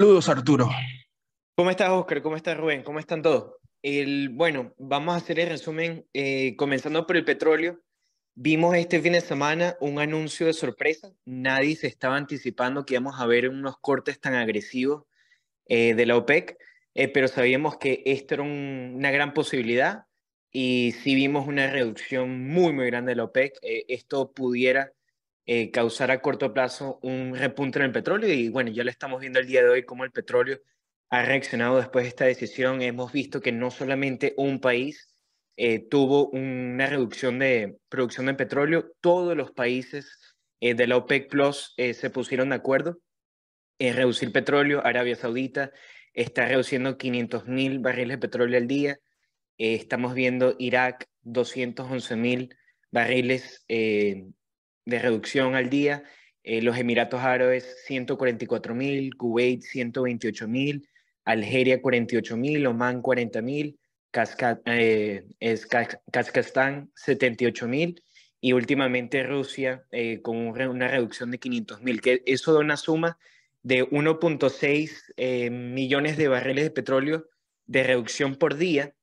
Saludos, Arturo. ¿Cómo estás, Oscar? ¿Cómo estás, Rubén? ¿Cómo están todos? El, bueno, vamos a hacer el resumen, eh, comenzando por el petróleo. Vimos este fin de semana un anuncio de sorpresa. Nadie se estaba anticipando que íbamos a ver unos cortes tan agresivos eh, de la OPEC, eh, pero sabíamos que esto era una gran posibilidad y si vimos una reducción muy, muy grande de la OPEC. esto pudiera eh, causar a corto plazo un repunte en el petróleo y bueno, ya le estamos viendo el día de hoy cómo el petróleo ha reaccionado después de esta decisión. Hemos visto que no solamente un país eh, tuvo una reducción de producción de petróleo, todos los países eh, de la OPEC Plus se pusieron de acuerdo en reducir petróleo. Arabia Saudita está reduciendo 500 mil barriles de petróleo al día. estamos viendo Irak 211 mil barriles de reducción al día. Eh, los Emiratos Árabes 144 mil, Kuwait 128 mil, Algeria 48 mil, Oman 40 mil, eh, Kazajstán 78 mil y últimamente Rusia eh, con una reducción de 500 mil, que eso da una suma de 1.6 eh, millones de barriles de petróleo de reducción por día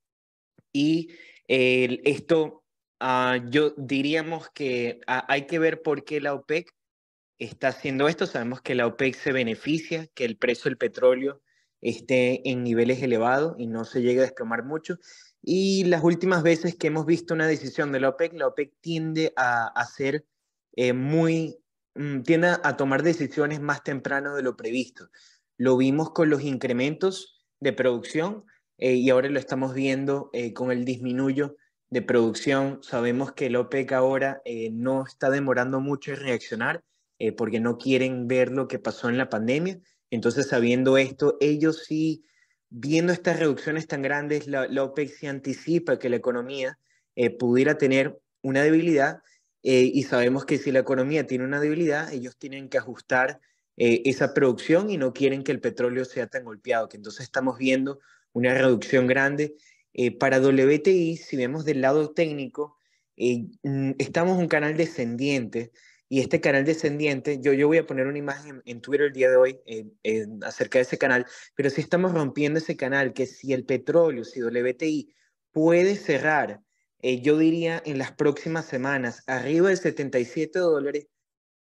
y esto Ah, yo diríamos que hay que ver por qué la OPEC está haciendo esto. Sabemos que la OPEC se beneficia, que el precio del petróleo esté en niveles elevados y no se llegue a desplomar mucho. Y las últimas veces que hemos visto una decisión de la OPEC, la OPEC tiende a, hacer eh, muy, mm, tiende a tomar decisiones más temprano de lo previsto. Lo vimos con los incrementos de producción eh, y ahora lo estamos viendo eh, con el disminuyo de producción. Sabemos que el OPEC ahora eh, no está demorando mucho en reaccionar eh, porque no quieren ver lo que pasó en la pandemia. Entonces, sabiendo esto, ellos sí, viendo estas reducciones tan grandes, la, OPEC anticipa que la economía eh, pudiera tener una debilidad y sabemos que si la economía tiene una debilidad, ellos tienen que ajustar esa producción y no quieren que el petróleo sea tan golpeado, que entonces estamos viendo una reducción grande eh, para WTI, si vemos del lado técnico, eh, mm, estamos un canal descendiente y este canal descendiente, yo, yo voy a poner una imagen en Twitter el día de hoy eh, acerca de ese canal, pero si estamos rompiendo ese canal, que si el petróleo, si WTI puede cerrar, eh, yo diría en las próximas semanas, arriba de 77 dólares,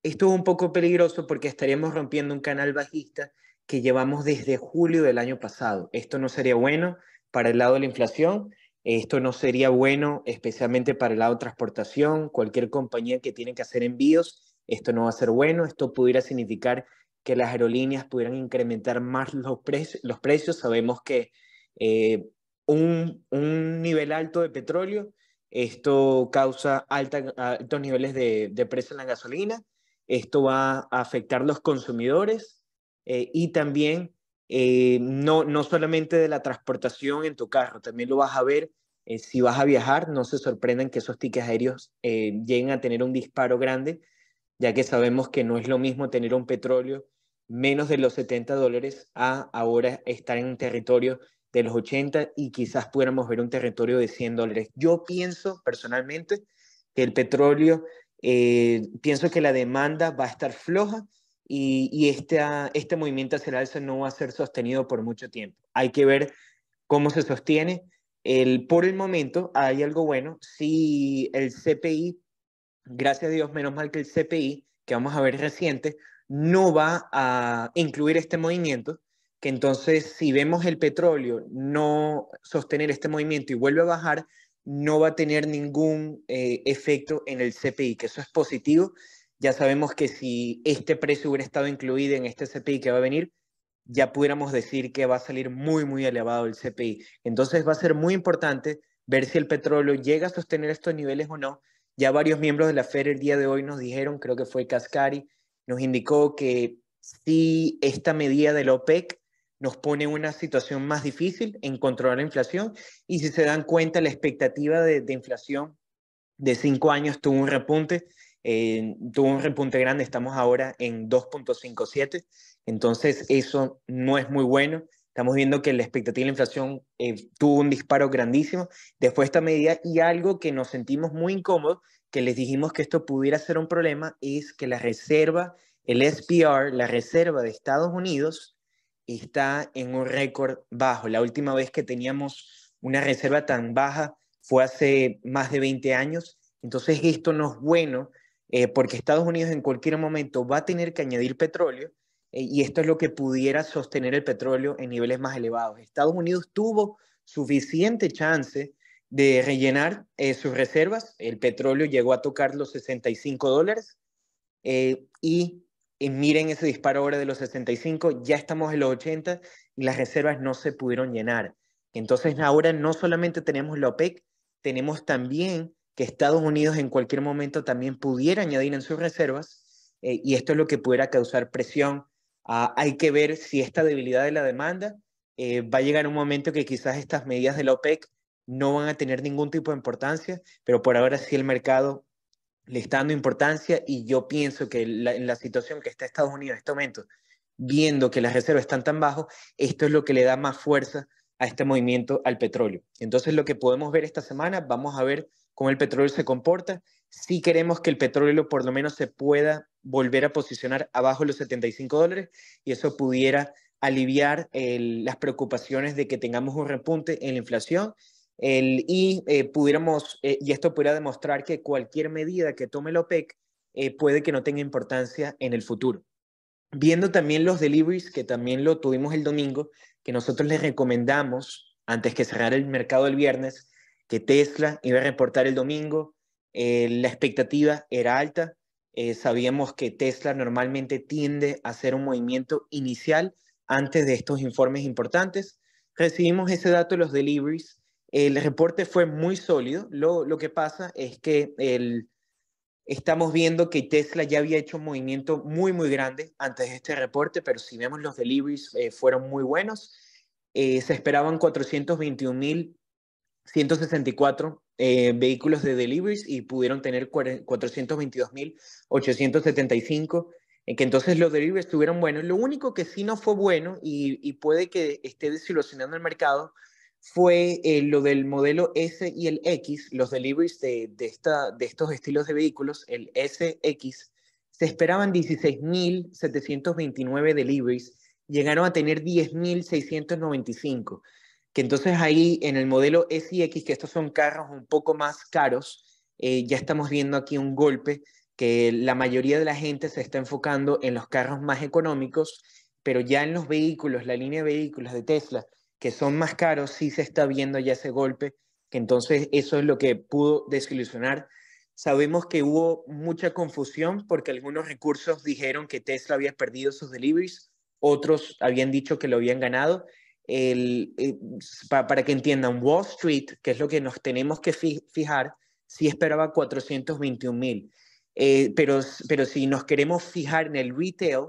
esto es un poco peligroso porque estaríamos rompiendo un canal bajista que llevamos desde julio del año pasado. Esto no sería bueno, para el lado de la inflación. Esto no sería bueno, especialmente para el lado de transportación, cualquier compañía que tiene que hacer envíos, esto no va a ser bueno, esto pudiera significar que las aerolíneas pudieran incrementar más los, los precios. Sabemos que eh, un, nivel alto de petróleo, esto causa altos niveles de, de precio en la gasolina, esto va a afectar a los consumidores eh, y también eh, no, solamente de la transportación en tu carro, también lo vas a ver eh, si vas a viajar, no se sorprendan que esos tickets aéreos eh, lleguen a tener un disparo grande, ya que sabemos que no es lo mismo tener un petróleo menos de los 70 dólares a ahora estar en un territorio de los 80 y quizás pudiéramos ver un territorio de 100 dólares. Yo pienso personalmente que el petróleo, pienso que la demanda va a estar floja y, este, ah, este movimiento hacia el alza no va a ser sostenido por mucho tiempo. Hay que ver cómo se sostiene. El, por el momento hay algo bueno. Si el CPI, gracias a Dios, menos mal que el CPI, que vamos a ver reciente, no va a incluir este movimiento, que entonces si vemos el petróleo no sostener este movimiento y vuelve a bajar, no va a tener ningún eh, efecto en el CPI, que eso es positivo ya sabemos que si este precio hubiera estado incluido en este CPI que va a venir, ya pudiéramos decir que va a salir muy, muy elevado el CPI. Entonces va a ser muy importante ver si el petróleo llega a sostener estos niveles o no. Ya varios miembros de la FED el día de hoy nos dijeron, creo que fue Cascari, nos indicó que si esta medida del OPEC nos pone en una situación más difícil en controlar la inflación y si se dan cuenta la expectativa de, de inflación de cinco años tuvo un repunte tuvo un repunte grande, estamos ahora en 2.57, entonces eso no es muy bueno. Estamos viendo que la expectativa de la inflación eh, tuvo un disparo grandísimo después esta medida y algo que nos sentimos muy incómodos, que les dijimos que esto pudiera ser un problema, es que la reserva, el SPR, la reserva de Estados Unidos, está en un récord bajo. La última vez que teníamos una reserva tan baja fue hace más de 20 años. Entonces esto no es bueno eh, porque Estados Unidos en cualquier momento va a tener que añadir petróleo eh, y esto es lo que pudiera sostener el petróleo en niveles más elevados. Estados Unidos tuvo suficiente chance de rellenar eh, sus reservas, el petróleo llegó a tocar los 65 dólares y miren ese disparo ahora de los 65, ya estamos en los 80 y las reservas no se pudieron llenar. Entonces ahora no solamente tenemos la OPEC, tenemos también que Estados Unidos en cualquier momento también pudiera añadir en sus reservas eh, y esto es lo que pudiera causar presión. Ah, hay que ver si esta debilidad de la demanda eh, va a llegar a un momento que quizás estas medidas de la OPEC no van a tener ningún tipo de importancia, pero por ahora sí el mercado le está dando importancia y yo pienso que en la situación que está Estados Unidos en este momento, viendo que las reservas están tan bajas, esto es lo que le da más fuerza a este movimiento al petróleo. Entonces lo que podemos ver esta semana, vamos a ver cómo el petróleo se comporta. si queremos que el petróleo por lo menos se pueda volver a posicionar abajo los 75 dólares y eso pudiera aliviar las preocupaciones de que tengamos un repunte en la inflación y eh, pudiéramos, eh, y esto pudiera demostrar que cualquier medida que tome la OPEC eh, puede que no tenga importancia en el futuro. Viendo también los deliveries, que también lo tuvimos el domingo, que nosotros les recomendamos, antes que cerrar el mercado el viernes, que Tesla iba a reportar el domingo. Eh, la expectativa era alta. Eh, sabíamos que Tesla normalmente tiende a hacer un movimiento inicial antes de estos informes importantes. Recibimos ese dato los deliveries. El reporte fue muy sólido. Lo, que pasa es que el, estamos viendo que Tesla ya había hecho un movimiento muy, muy grande antes de este reporte, pero si vemos los deliveries eh, fueron muy buenos. se esperaban 421 mil 164 eh, vehículos de deliveries y pudieron tener 422.875, en eh, que entonces los deliveries estuvieron buenos. Lo único que sí no fue bueno y, puede que esté desilusionando el mercado fue eh, lo del modelo S y el X, los deliveries de, esta, de estos estilos de vehículos, el SX, se esperaban 16.729 deliveries, llegaron a tener 10.695 que entonces ahí en el modelo S e y X, que estos son carros un poco más caros, eh, ya estamos viendo aquí un golpe que la mayoría de la gente se está enfocando en los carros más económicos, pero ya en los vehículos, la línea de vehículos de Tesla, que son más caros, sí se está viendo ya ese golpe, que entonces eso es lo que pudo desilusionar. Sabemos que hubo mucha confusión porque algunos recursos dijeron que Tesla había perdido sus deliveries, otros habían dicho que lo habían ganado el, eh, para que entiendan, Wall Street, que es lo que nos tenemos que fijar, sí esperaba 421 mil. Eh, pero, pero si nos queremos fijar en el retail,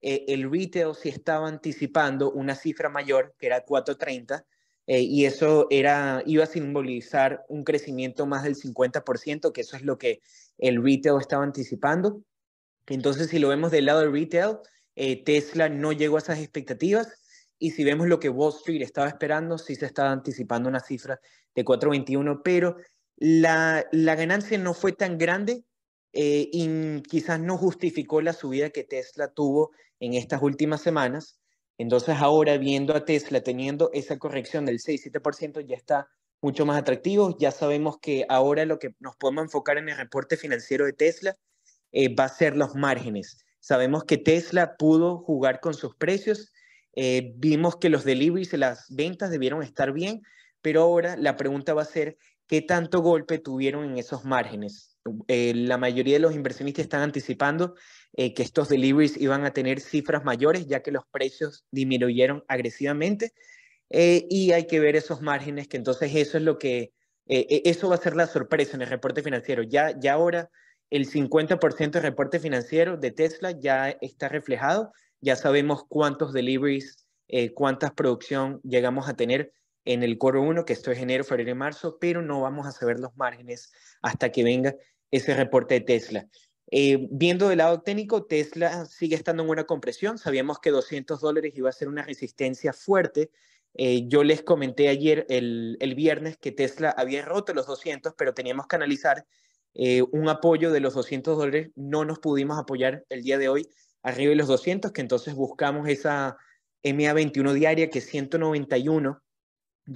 eh, el retail sí estaba anticipando una cifra mayor, que era 430, y eso era, iba a simbolizar un crecimiento más del 50%, que eso es lo que el retail estaba anticipando. Entonces, si lo vemos del lado del retail, Tesla no llegó a esas expectativas y si vemos lo que Wall Street estaba esperando, sí se estaba anticipando una cifra de 4.21, pero la, la, ganancia no fue tan grande eh, y quizás no justificó la subida que Tesla tuvo en estas últimas semanas. Entonces ahora viendo a Tesla teniendo esa corrección del 6-7% ya está mucho más atractivo. Ya sabemos que ahora lo que nos podemos enfocar en el reporte financiero de Tesla eh, va a ser los márgenes. Sabemos que Tesla pudo jugar con sus precios eh, vimos que los deliveries y las ventas debieron estar bien, pero ahora la pregunta va a ser, ¿qué tanto golpe tuvieron en esos márgenes? Eh, la mayoría de los inversionistas están anticipando eh, que estos deliveries iban a tener cifras mayores, ya que los precios disminuyeron agresivamente. y hay que ver esos márgenes, que entonces eso es lo que, eso va a ser la sorpresa en el reporte financiero. Ya, ya ahora el 50% del reporte financiero de Tesla ya está reflejado ya sabemos cuántos deliveries, eh, cuántas producción llegamos a tener en el coro 1, que esto es enero, febrero y marzo, pero no vamos a saber los márgenes hasta que venga ese reporte de Tesla. Eh, viendo del lado técnico, Tesla sigue estando en una compresión. Sabíamos que 200 dólares iba a ser una resistencia fuerte. Eh, yo les comenté ayer, el, viernes, que Tesla había roto los 200, pero teníamos que analizar un apoyo de los 200 dólares. No nos pudimos apoyar el día de hoy arriba de los 200, que entonces buscamos esa MA21 diaria que 191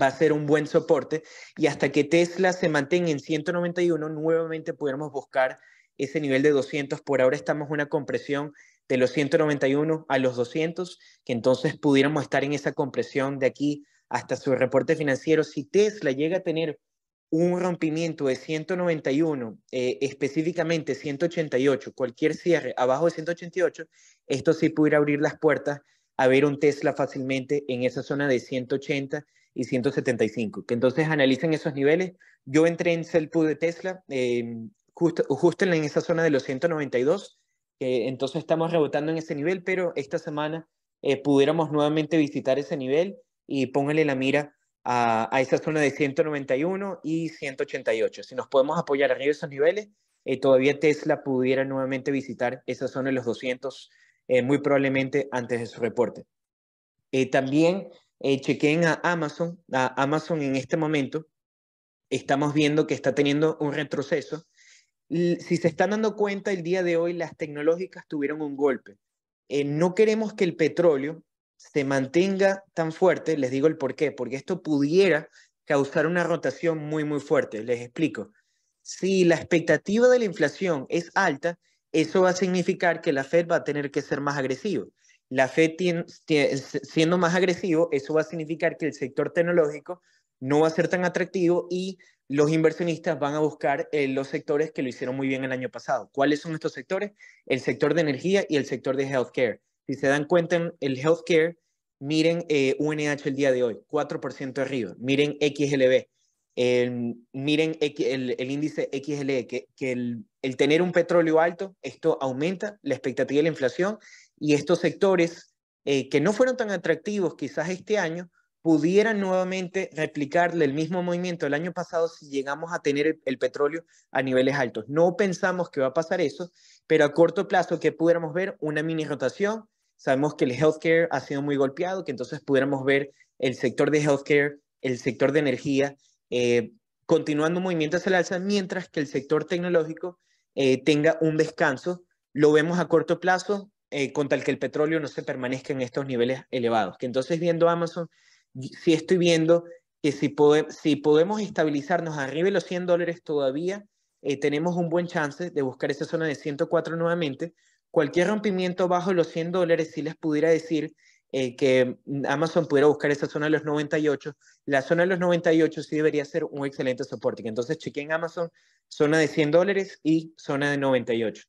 va a ser un buen soporte y hasta que Tesla se mantenga en 191 nuevamente pudiéramos buscar ese nivel de 200. Por ahora estamos en una compresión de los 191 a los 200, que entonces pudiéramos estar en esa compresión de aquí hasta su reporte financiero. Si Tesla llega a tener un rompimiento de 191, eh, específicamente 188, cualquier cierre abajo de 188, esto sí pudiera abrir las puertas a ver un Tesla fácilmente en esa zona de 180 y 175. Que entonces analicen esos niveles. Yo entré en sell de Tesla eh, justo, en esa zona de los 192, que entonces estamos rebotando en ese nivel, pero esta semana eh, pudiéramos nuevamente visitar ese nivel y póngale la mira a, esa zona de 191 y 188. Si nos podemos apoyar arriba de esos niveles, eh, todavía Tesla pudiera nuevamente visitar esa zona de los 200, eh, muy probablemente antes de su reporte. Eh, también chequen a Amazon. A Amazon en este momento estamos viendo que está teniendo un retroceso. Si se están dando cuenta, el día de hoy las tecnológicas tuvieron un golpe. no queremos que el petróleo se mantenga tan fuerte, les digo el por qué, porque esto pudiera causar una rotación muy, muy fuerte. Les explico. Si la expectativa de la inflación es alta, eso va a significar que la Fed va a tener que ser más agresiva. La Fed siendo más agresivo, eso va a significar que el sector tecnológico no va a ser tan atractivo y los inversionistas van a buscar eh, los sectores que lo hicieron muy bien el año pasado. ¿Cuáles son estos sectores? El sector de energía y el sector de healthcare. Si se dan cuenta en el healthcare, miren UNH eh, el día de hoy, 4% arriba. Miren XLB, miren el, índice XLE, que, el, tener un petróleo alto, esto aumenta la expectativa de la inflación y estos sectores eh, que no fueron tan atractivos quizás este año, pudieran nuevamente replicarle el mismo movimiento del año pasado si llegamos a tener el, el, petróleo a niveles altos. No pensamos que va a pasar eso, pero a corto plazo que pudiéramos ver una mini rotación Sabemos que el healthcare ha sido muy golpeado, que entonces pudiéramos ver el sector de healthcare, el sector de energía, eh, continuando movimientos al alza, mientras que el sector tecnológico eh, tenga un descanso. Lo vemos a corto plazo, eh, con tal que el petróleo no se permanezca en estos niveles elevados. Que entonces, viendo Amazon, sí estoy viendo que si, podemos estabilizarnos arriba de los 100 dólares todavía, eh, tenemos un buen chance de buscar esa zona de 104 nuevamente, cualquier rompimiento bajo los 100 dólares, si les pudiera decir eh, que Amazon pudiera buscar esa zona de los 98, la zona de los 98 sí debería ser un excelente soporte. Entonces, en Amazon, zona de 100 dólares y zona de 98.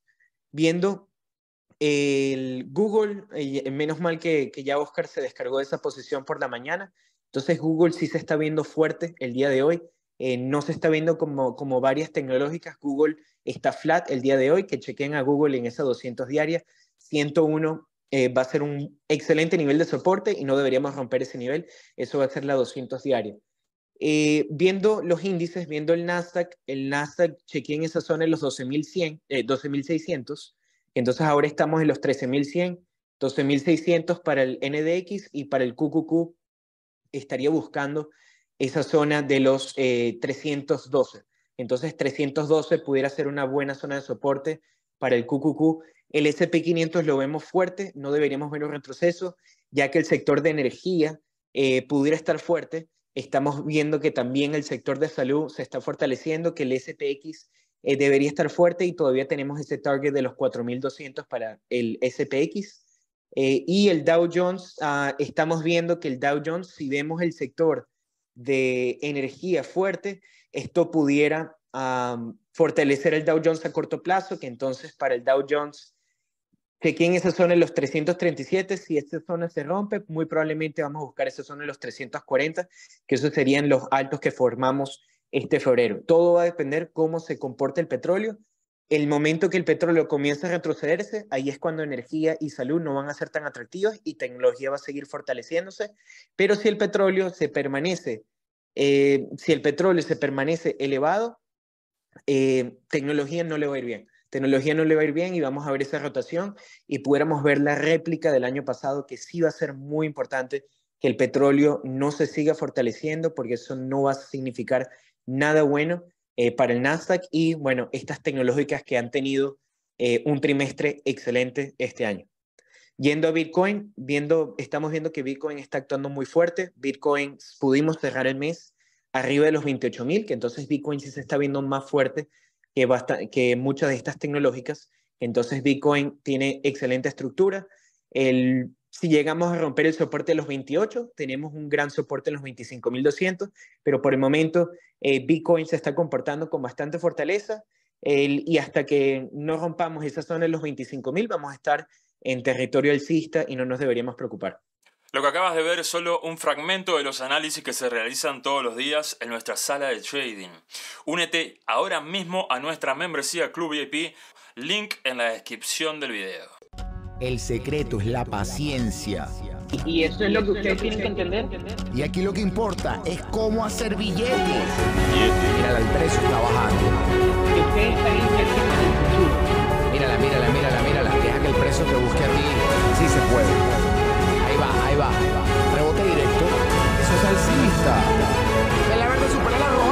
Viendo el Google, eh, menos mal que, que ya Oscar se descargó de esa posición por la mañana, entonces Google sí se está viendo fuerte el día de hoy. Eh, no se está viendo como, como varias tecnológicas. Google está flat el día de hoy, que chequen a Google en esa 200 diarias. 101 va a ser un excelente nivel de soporte y no deberíamos romper ese nivel. Eso va a ser la 200 diaria. Eh, viendo los índices, viendo el Nasdaq, el Nasdaq chequeé en esa zona en los 12.100, 12.600, eh, entonces ahora estamos en los 13.100, 12.600 para el NDX y para el QQQ estaría buscando esa zona de los 312. Eh, Entonces, 312 pudiera ser una buena zona de soporte para el QQQ. El SP500 lo vemos fuerte, no deberíamos ver un retroceso, ya que el sector de energía eh, pudiera estar fuerte. Estamos viendo que también el sector de salud se está fortaleciendo, que el SPX eh, debería estar fuerte y todavía tenemos ese target de los 4.200 para el SPX. y el Dow Jones, ah, estamos viendo que el Dow Jones, si vemos el sector de energía fuerte, esto pudiera fortalecer el Dow Jones a corto plazo, que entonces para el Dow Jones, que en esa zona en los 337, si esta zona se rompe, muy probablemente vamos a buscar esa zona en los 340, que esos serían los altos que formamos este febrero. Todo va a depender cómo se comporte el petróleo el momento que el petróleo comienza a retrocederse, ahí es cuando energía y salud no van a ser tan atractivas y tecnología va a seguir fortaleciéndose, pero si el petróleo se permanece, eh, si el petróleo se permanece elevado, eh, tecnología no le va a ir bien. Tecnología no le va a ir bien y vamos a ver esa rotación y pudiéramos ver la réplica del año pasado que sí va a ser muy importante que el petróleo no se siga fortaleciendo porque eso no va a significar nada bueno eh, para el Nasdaq y, bueno, estas tecnológicas que han tenido eh, un trimestre excelente este año. Yendo a Bitcoin, viendo, estamos viendo que Bitcoin está actuando muy fuerte. Bitcoin pudimos cerrar el mes arriba de los 28 mil, que entonces Bitcoin sí se está viendo más fuerte que, que muchas de estas tecnológicas. Entonces Bitcoin tiene excelente estructura. El si llegamos a romper el soporte de los 28, tenemos un gran soporte en los 25.200, pero por el momento eh, Bitcoin se está comportando con bastante fortaleza y hasta que no rompamos esa zona de los 25.000 vamos a estar en territorio alcista y no nos deberíamos preocupar. Lo que acabas de ver es solo un fragmento de los análisis que se realizan todos los días en nuestra sala de trading. Únete ahora mismo a nuestra membresía Club VIP, link en la descripción del video. El secreto es la paciencia. Y eso es lo que ustedes tienen que entender. Y aquí lo que importa es cómo hacer billetes. Mírala, el precio está bajando. Mírala, mírala, mírala, mírala. Deja que el precio te busque a ti. Sí se puede. Ahí va, ahí va, Rebote directo. Eso es alcista. El la de superar la roja.